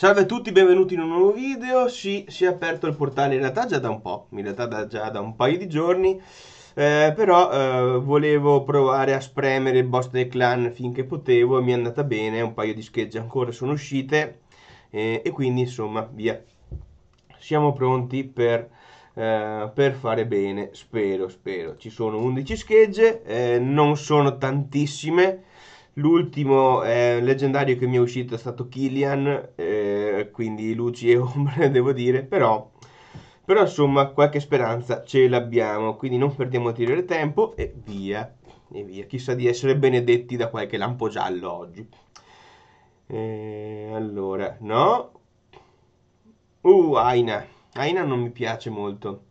Salve a tutti, benvenuti in un nuovo video. Sì, si è aperto il portale in realtà già da un po', in realtà da, già da un paio di giorni. Eh, però eh, volevo provare a spremere il boss del clan finché potevo e mi è andata bene, un paio di schegge ancora sono uscite eh, e quindi insomma via. Siamo pronti per, eh, per fare bene, spero, spero. Ci sono 11 schegge, eh, non sono tantissime, L'ultimo eh, leggendario che mi è uscito è stato Killian, eh, quindi luci e ombre devo dire, però, però insomma qualche speranza ce l'abbiamo, quindi non perdiamo a tirare tempo e via, e via, chissà di essere benedetti da qualche lampo giallo oggi. Eh, allora, no? Uh, Aina, Aina non mi piace molto,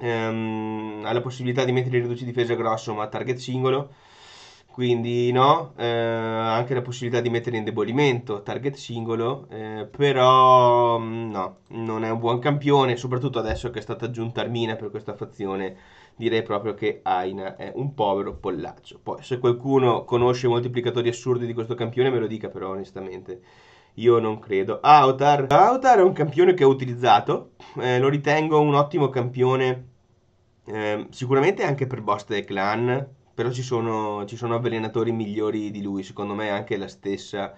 ehm, ha la possibilità di mettere riduci difesa grosso ma target singolo, quindi no, eh, anche la possibilità di mettere in debolimento target singolo, eh, però mm, no, non è un buon campione, soprattutto adesso che è stata aggiunta Armina per questa fazione, direi proprio che Aina è un povero pollaccio. Poi se qualcuno conosce i moltiplicatori assurdi di questo campione me lo dica però onestamente. Io non credo. Autar. Autar è un campione che ho utilizzato, eh, lo ritengo un ottimo campione, ehm, sicuramente anche per boss e clan, però ci sono, ci sono avvelenatori migliori di lui, secondo me anche la stessa,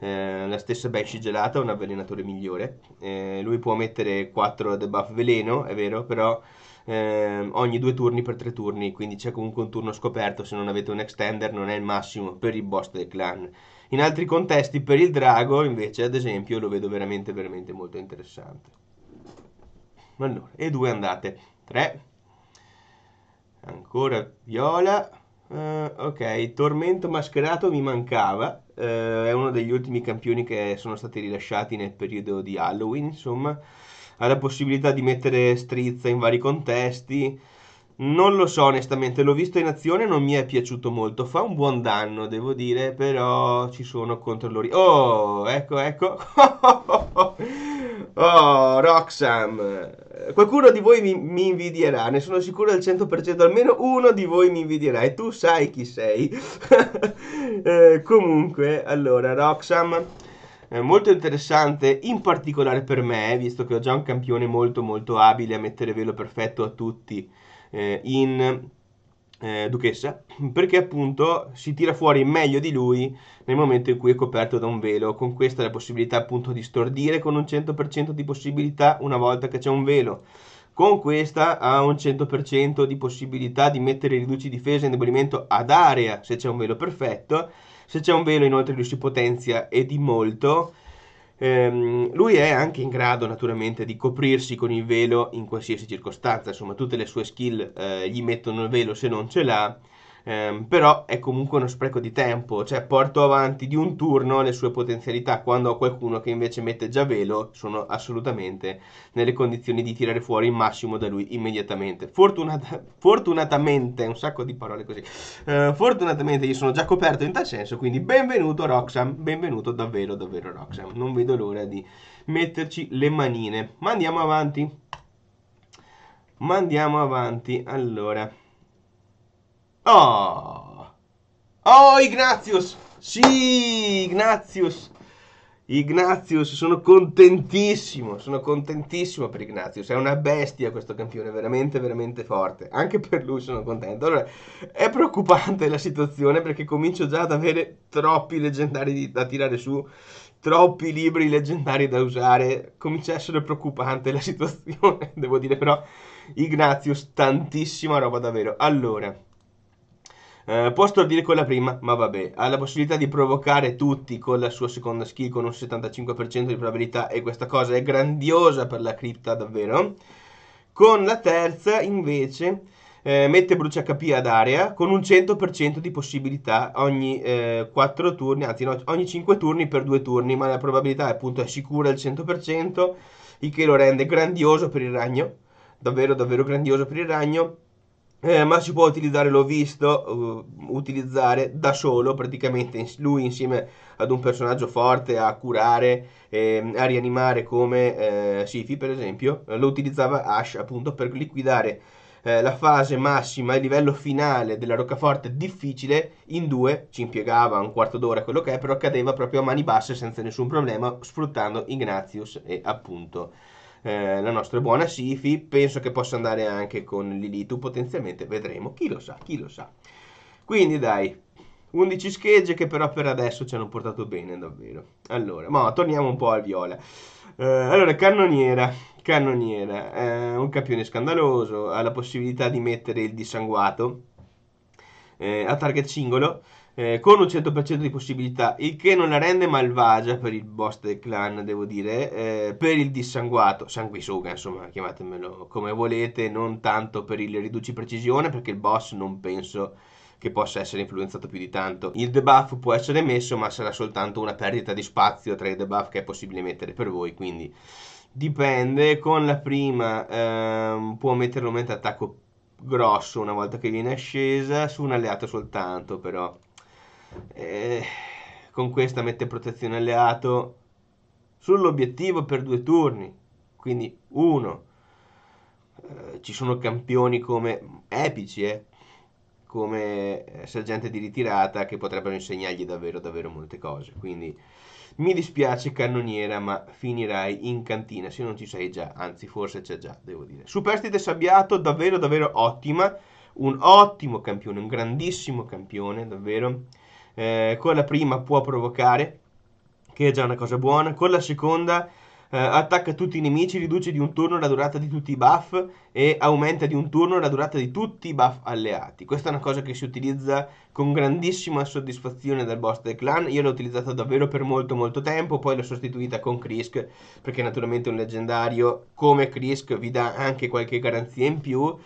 eh, stessa Beshi Gelata è un avvelenatore migliore, eh, lui può mettere 4 debuff veleno, è vero, però eh, ogni due turni per tre turni, quindi c'è comunque un turno scoperto, se non avete un extender non è il massimo per il boss del clan. In altri contesti per il drago invece ad esempio lo vedo veramente veramente molto interessante. Allora, e due andate, tre, ancora viola, Uh, ok, Tormento Mascherato mi mancava, uh, è uno degli ultimi campioni che sono stati rilasciati nel periodo di Halloween, insomma, ha la possibilità di mettere strizza in vari contesti, non lo so onestamente, l'ho visto in azione, non mi è piaciuto molto, fa un buon danno devo dire, però ci sono controllori. Oh, ecco, ecco. Oh, Roxam, qualcuno di voi mi, mi, invidierà, ne sono sicuro al 100%, almeno uno di voi mi invidierà e tu sai chi sei. eh, comunque, allora, Roxam, eh, molto interessante, in particolare per me, visto che ho già un campione molto molto abile a mettere velo perfetto a tutti eh, in eh, duchessa, perché appunto si tira fuori meglio di lui nel momento in cui è coperto da un velo, con questa la possibilità appunto di stordire con un 100% di possibilità una volta che c'è un velo. Con questa ha un 100% di possibilità di mettere riduci difesa e indebolimento ad area se c'è un velo perfetto. Se c'è un velo inoltre lui si potenzia e di molto Ehm, lui è anche in grado naturalmente di coprirsi con il velo in qualsiasi circostanza, insomma tutte le sue skill eh, gli mettono il velo se non ce l'ha ehm, però è comunque uno spreco di tempo, cioè porto avanti di un turno le sue potenzialità quando ho qualcuno che invece mette già velo, sono assolutamente nelle condizioni di tirare fuori il massimo da lui immediatamente. Fortunata- fortunatamente, un sacco di parole così, eh, fortunatamente io sono già coperto in tal senso, quindi benvenuto Roxam, benvenuto davvero davvero Roxam, non vedo l'ora di metterci le manine, ma andiamo avanti. Ma andiamo avanti, allora. Oh. oh, Ignatius! Sì, Ignatius! Ignatius, sono contentissimo, sono contentissimo per Ignatius, è una bestia questo campione, veramente, veramente forte, anche per lui sono contento. Allora, è preoccupante la situazione perché comincio già ad avere troppi leggendari da tirare su, troppi libri leggendari da usare, comincia a essere preoccupante la situazione, devo dire però, Ignatius, tantissima roba davvero. Allora... Eh, può stordire con la prima, ma vabbè. Ha la possibilità di provocare tutti con la sua seconda skill con un 75% di probabilità e questa cosa è grandiosa per la cripta davvero. Con la terza invece eh, mette brucia HP ad area con un 100% di possibilità ogni eh, 4 turni, anzi no, ogni 5 turni per 2 turni, ma la probabilità appunto è sicura al 100%, il che lo rende grandioso per il ragno, davvero davvero grandioso per il ragno eh, ma si può utilizzare, l'ho visto, uh, utilizzare da solo praticamente lui insieme ad un personaggio forte a curare, eh, a rianimare come eh, Sifi per esempio, eh, lo utilizzava Ash appunto per liquidare eh, la fase massima, il livello finale della roccaforte difficile in due, ci impiegava un quarto d'ora quello che è, però cadeva proprio a mani basse senza nessun problema sfruttando Ignatius e appunto eh, la nostra buona Sifi, penso che possa andare anche con Lilitu potenzialmente, vedremo, chi lo sa, chi lo sa. Quindi dai, 11 schegge che però per adesso ci hanno portato bene davvero. Allora, ma torniamo un po' al viola. Eh, allora, cannoniera, cannoniera, eh, un campione scandaloso, ha la possibilità di mettere il dissanguato eh, a target singolo, eh, con un 100% certo di possibilità, il che non la rende malvagia per il boss del clan, devo dire, eh, per il dissanguato, sanguisuga, insomma, chiamatemelo come volete, non tanto per il riduci precisione, perché il boss non penso che possa essere influenzato più di tanto. Il debuff può essere messo, ma sarà soltanto una perdita di spazio tra i debuff che è possibile mettere per voi, quindi dipende. Con la prima ehm, può mettere un momento attacco grosso una volta che viene ascesa, su un alleato soltanto però con questa mette protezione alleato sull'obiettivo per due turni, quindi uno. Eh, ci sono campioni come epici, eh, come eh, sergente di ritirata che potrebbero insegnargli davvero davvero molte cose. Quindi mi dispiace cannoniera, ma finirai in cantina se non ci sei già, anzi forse c'è già, devo dire. Superstite Sabbiato davvero davvero ottima, un ottimo campione, un grandissimo campione, davvero eh, con la prima può provocare, che è già una cosa buona, con la seconda eh, attacca tutti i nemici, riduce di un turno la durata di tutti i buff e aumenta di un turno la durata di tutti i buff alleati. Questa è una cosa che si utilizza con grandissima soddisfazione dal boss del clan, io l'ho utilizzata davvero per molto molto tempo, poi l'ho sostituita con Krisk, perché naturalmente un leggendario come Krisk vi dà anche qualche garanzia in più,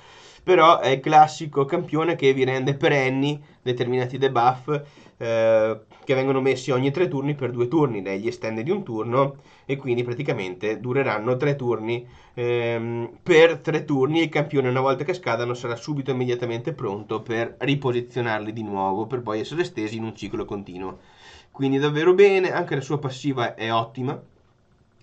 però è il classico campione che vi rende perenni determinati debuff eh, che vengono messi ogni tre turni per due turni, lei gli estende di un turno e quindi praticamente dureranno tre turni. Ehm, per tre turni il campione una volta che scadano sarà subito immediatamente pronto per riposizionarli di nuovo per poi essere estesi in un ciclo continuo. Quindi davvero bene, anche la sua passiva è ottima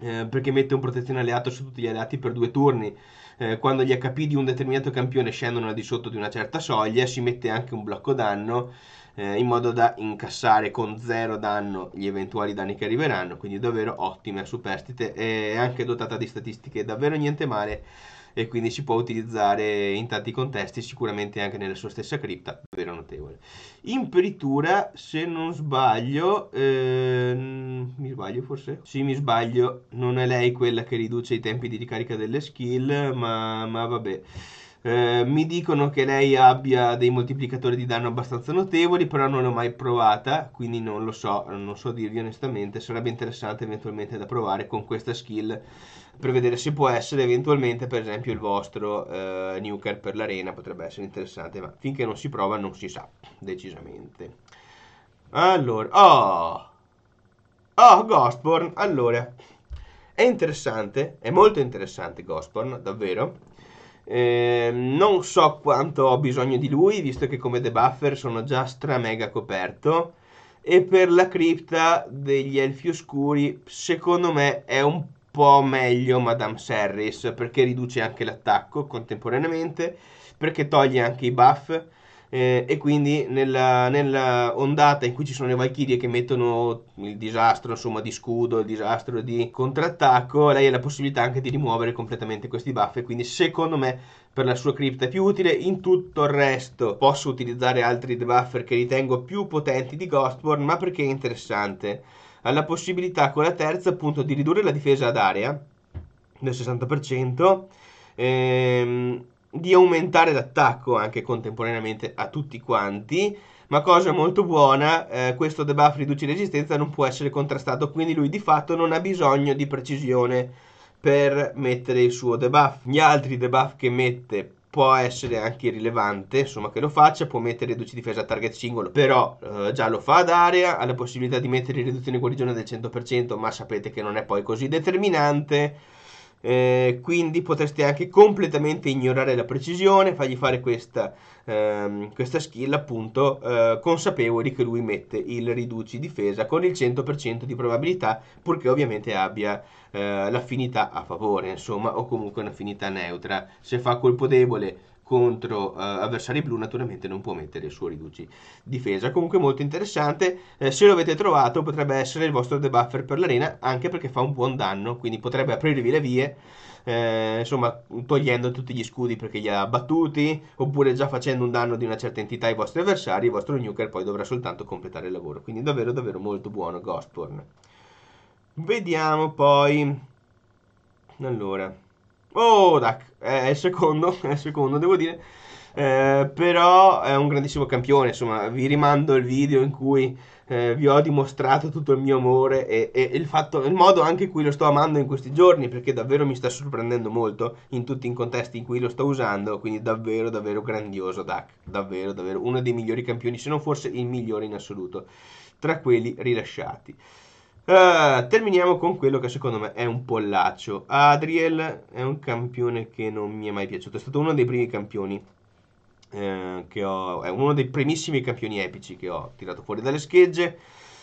eh, perché mette un protezione alleato su tutti gli alleati per due turni eh, quando gli HP di un determinato campione scendono al di sotto di una certa soglia, si mette anche un blocco danno eh, in modo da incassare con zero danno gli eventuali danni che arriveranno, quindi davvero ottima, superstite e anche dotata di statistiche davvero niente male e quindi si può utilizzare in tanti contesti, sicuramente anche nella sua stessa cripta, davvero notevole. Imperitura, se non sbaglio, ehm, mi sbaglio forse? Sì, mi sbaglio, non è lei quella che riduce i tempi di ricarica delle skill, ma, ma vabbè. Eh, mi dicono che lei abbia dei moltiplicatori di danno abbastanza notevoli, però non l'ho mai provata, quindi non lo so, non so dirvi onestamente, sarebbe interessante eventualmente da provare con questa skill per vedere se può essere eventualmente per esempio il vostro eh, nuker per l'arena, potrebbe essere interessante, ma finché non si prova non si sa, decisamente. Allora, oh, oh Ghostborn, allora, è interessante, è molto interessante Ghostborn, davvero, eh, non so quanto ho bisogno di lui, visto che come debuffer sono già stra mega coperto. E per la cripta degli elfi oscuri, secondo me è un po' meglio Madame Serris, perché riduce anche l'attacco contemporaneamente, perché toglie anche i buff eh, e quindi nella, nella, ondata in cui ci sono le Valkyrie che mettono il disastro insomma, di scudo, il disastro di contrattacco, lei ha la possibilità anche di rimuovere completamente questi buff e quindi secondo me per la sua cripta è più utile, in tutto il resto posso utilizzare altri debuffer che ritengo più potenti di Ghostborn ma perché è interessante, ha la possibilità con la terza appunto di ridurre la difesa ad area del 60% ehm, di aumentare l'attacco anche contemporaneamente a tutti quanti. Ma cosa molto buona, eh, questo debuff riduce resistenza non può essere contrastato, quindi lui di fatto non ha bisogno di precisione per mettere il suo debuff. Gli altri debuff che mette può essere anche rilevante, insomma che lo faccia, può mettere riduzione difesa a target singolo, però eh, già lo fa ad area, ha la possibilità di mettere riduzione guarigione del 100%, ma sapete che non è poi così determinante eh, quindi potresti anche completamente ignorare la precisione, fargli fare questa, ehm, questa skill appunto eh, consapevoli che lui mette il riduci difesa con il 100% di probabilità purché ovviamente abbia eh, l'affinità a favore insomma o comunque un'affinità neutra se fa colpo debole contro eh, avversari blu naturalmente non può mettere il suo riduci difesa comunque molto interessante eh, se lo avete trovato potrebbe essere il vostro debuffer per l'arena anche perché fa un buon danno quindi potrebbe aprirvi le vie eh, insomma togliendo tutti gli scudi perché li ha battuti oppure già facendo un danno di una certa entità ai vostri avversari il vostro nuker poi dovrà soltanto completare il lavoro quindi davvero davvero molto buono Ghostborn vediamo poi allora Oh, Dak, è il secondo, è il secondo, devo dire. Eh, però è un grandissimo campione, insomma, vi rimando il video in cui eh, vi ho dimostrato tutto il mio amore e, e il, fatto, il, modo anche in cui lo sto amando in questi giorni, perché davvero mi sta sorprendendo molto in tutti i contesti in cui lo sto usando, quindi davvero, davvero grandioso DAC, davvero, davvero uno dei migliori campioni, se non forse il migliore in assoluto, tra quelli rilasciati. Uh, terminiamo con quello che secondo me è un pollaccio. Adriel è un campione che non mi è mai piaciuto. È stato uno dei primi campioni eh, che ho. È uno dei primissimi campioni epici che ho tirato fuori dalle schegge.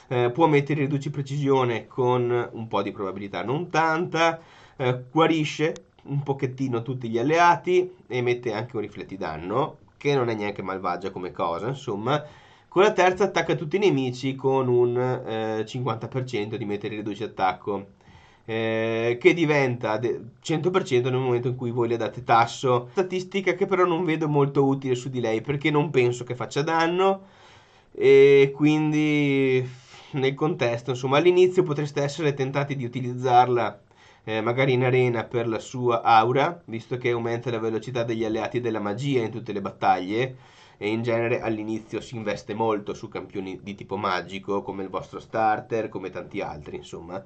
Eh, può mettere riduci precisione con un po' di probabilità, non tanta. Eh, guarisce un pochettino tutti gli alleati e mette anche un rifletti danno, che non è neanche malvagia come cosa, insomma con la terza attacca tutti i nemici con un eh, 50% di metri riduci attacco. Eh, che diventa 100% nel momento in cui voi le date tasso. Statistica che però non vedo molto utile su di lei perché non penso che faccia danno e quindi nel contesto, insomma, all'inizio potreste essere tentati di utilizzarla eh, magari in arena per la sua aura, visto che aumenta la velocità degli alleati della magia in tutte le battaglie e in genere all'inizio si investe molto su campioni di tipo magico come il vostro starter, come tanti altri insomma.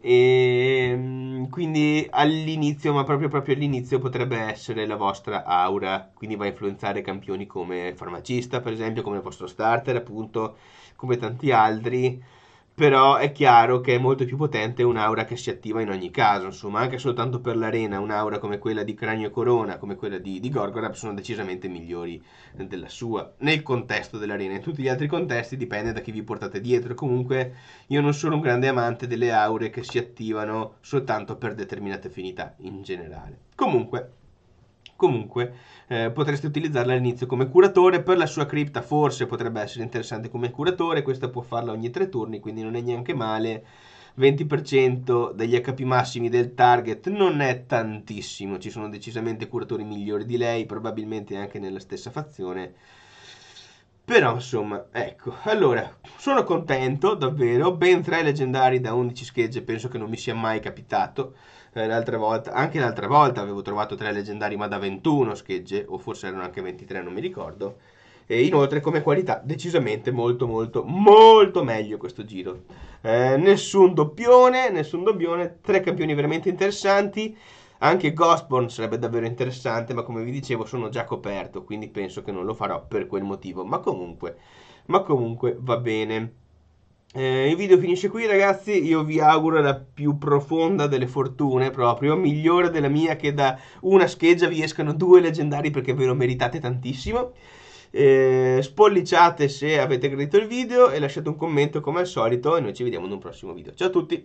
E ehm, quindi all'inizio, ma proprio, proprio all'inizio, potrebbe essere la vostra aura. Quindi va a influenzare campioni come farmacista, per esempio, come il vostro starter, appunto, come tanti altri però è chiaro che è molto più potente un'aura che si attiva in ogni caso, insomma, anche soltanto per l'arena un'aura come quella di Cranio e Corona, come quella di, di Gorgorab sono decisamente migliori della sua, nel contesto dell'arena, in tutti gli altri contesti dipende da chi vi portate dietro, comunque io non sono un grande amante delle aure che si attivano soltanto per determinate affinità in generale. Comunque, Comunque eh, potreste utilizzarla all'inizio come curatore, per la sua cripta forse potrebbe essere interessante come curatore, questa può farla ogni tre turni, quindi non è neanche male. 20% degli HP massimi del target non è tantissimo, ci sono decisamente curatori migliori di lei, probabilmente anche nella stessa fazione. Però insomma, ecco, allora sono contento, davvero, ben tre leggendari da 11 schegge, penso che non mi sia mai capitato. Eh, l'altra volta, anche l'altra volta avevo trovato tre leggendari ma da 21 schegge, o forse erano anche 23, non mi ricordo. E inoltre come qualità decisamente molto molto molto meglio questo giro. Eh, nessun doppione, nessun doppione, tre campioni veramente interessanti. Anche Ghostborn sarebbe davvero interessante, ma come vi dicevo sono già coperto, quindi penso che non lo farò per quel motivo. Ma comunque, ma comunque va bene. Eh, il video finisce qui ragazzi, io vi auguro la più profonda delle fortune proprio, migliore della mia che da una scheggia vi escano due leggendari perché ve lo meritate tantissimo. Eh, spolliciate se avete gradito il video e lasciate un commento come al solito e noi ci vediamo in un prossimo video. Ciao a tutti!